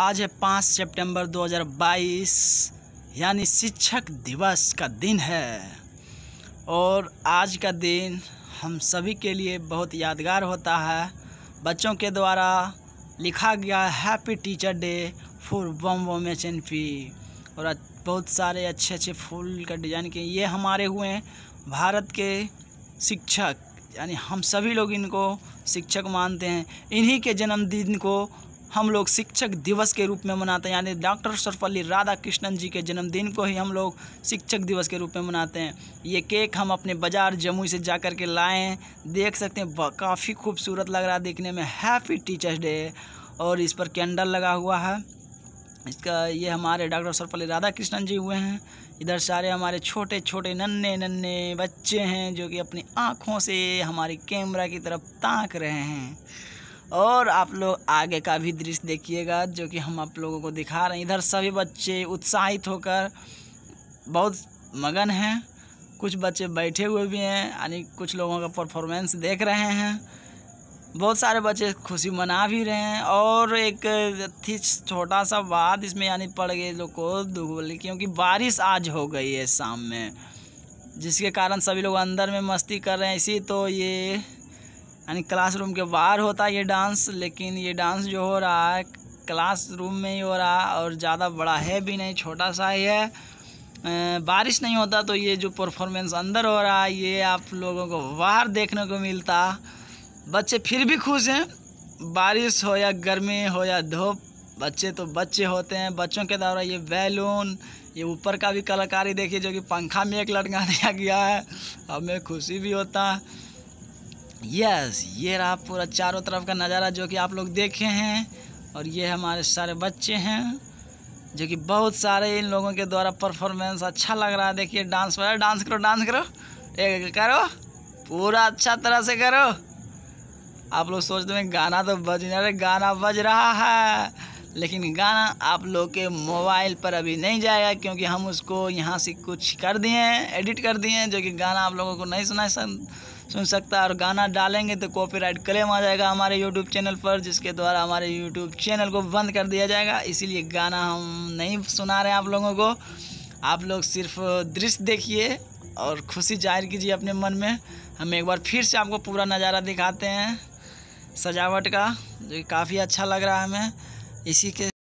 आज है पाँच सितंबर 2022 यानी शिक्षक दिवस का दिन है और आज का दिन हम सभी के लिए बहुत यादगार होता है बच्चों के द्वारा लिखा गया हैप्पी टीचर डे फॉर बम बम एच एन पी और बहुत सारे अच्छे अच्छे फूल का डिज़ाइन किए ये हमारे हुए हैं भारत के शिक्षक यानी हम सभी लोग इनको शिक्षक मानते हैं इन्हीं के जन्मदिन को हम लोग शिक्षक दिवस के रूप में मनाते हैं यानी डॉक्टर सर्वपल्ली राधाकृष्णन जी के जन्मदिन को ही हम लोग शिक्षक दिवस के रूप में मनाते हैं ये केक हम अपने बाज़ार जमुई से जा कर के लाए हैं देख सकते हैं काफ़ी खूबसूरत लग रहा है देखने में हैप्पी टीचर्स डे और इस पर कैंडल लगा हुआ है इसका ये हमारे डॉक्टर सर्वपल्ली राधाकृष्णन जी हुए हैं इधर सारे हमारे छोटे छोटे नन्हे नन्हे बच्चे हैं जो कि अपनी आँखों से हमारे कैमरा की तरफ ताक रहे हैं और आप लोग आगे का भी दृश्य देखिएगा जो कि हम आप लोगों को दिखा रहे हैं इधर सभी बच्चे उत्साहित होकर बहुत मगन हैं कुछ बच्चे बैठे हुए भी हैं यानी कुछ लोगों का परफॉर्मेंस देख रहे हैं बहुत सारे बच्चे खुशी मना भी रहे हैं और एक थी छोटा सा बात इसमें यानी पड़ गए लोग को दुख बोले क्योंकि बारिश आज हो गई है शाम में जिसके कारण सभी लोग अंदर में मस्ती कर रहे हैं इसी तो ये यानी क्लासरूम के बाहर होता ये डांस लेकिन ये डांस जो हो रहा है क्लासरूम में ही हो रहा है और ज़्यादा बड़ा है भी नहीं छोटा सा ही है बारिश नहीं होता तो ये जो परफॉर्मेंस अंदर हो रहा है ये आप लोगों को बाहर देखने को मिलता बच्चे फिर भी खुश हैं बारिश हो या गर्मी हो या धूप बच्चे तो बच्चे होते हैं बच्चों के द्वारा ये बैलून ये ऊपर का भी कलाकारी देखिए जो कि पंखा में एक लटका दिया गया है हमें खुशी भी होता है यस ये रहा पूरा चारों तरफ का नज़ारा जो कि आप लोग देखे हैं और ये हमारे सारे बच्चे हैं जो कि बहुत सारे इन लोगों के द्वारा परफॉर्मेंस अच्छा लग रहा है देखिए डांस वगैरह डांस करो डांस करो एक करो पूरा अच्छा तरह से करो आप लोग सोचते हैं गाना तो बज नहीं रहा गाना बज रहा है लेकिन गाना आप लोग के मोबाइल पर अभी नहीं जाएगा क्योंकि हम उसको यहाँ से कुछ कर दिए हैं एडिट कर दिए हैं जो कि गाना आप लोगों को नहीं सुना सुन सकता है और गाना डालेंगे तो कॉपीराइट क्लेम आ जाएगा हमारे यूट्यूब चैनल पर जिसके द्वारा हमारे यूट्यूब चैनल को बंद कर दिया जाएगा इसीलिए गाना हम नहीं सुना रहे हैं आप लोगों को आप लोग सिर्फ दृश्य देखिए और खुशी जाहिर कीजिए अपने मन में हम एक बार फिर से आपको पूरा नज़ारा दिखाते हैं सजावट का जो काफ़ी अच्छा लग रहा है हमें इसी के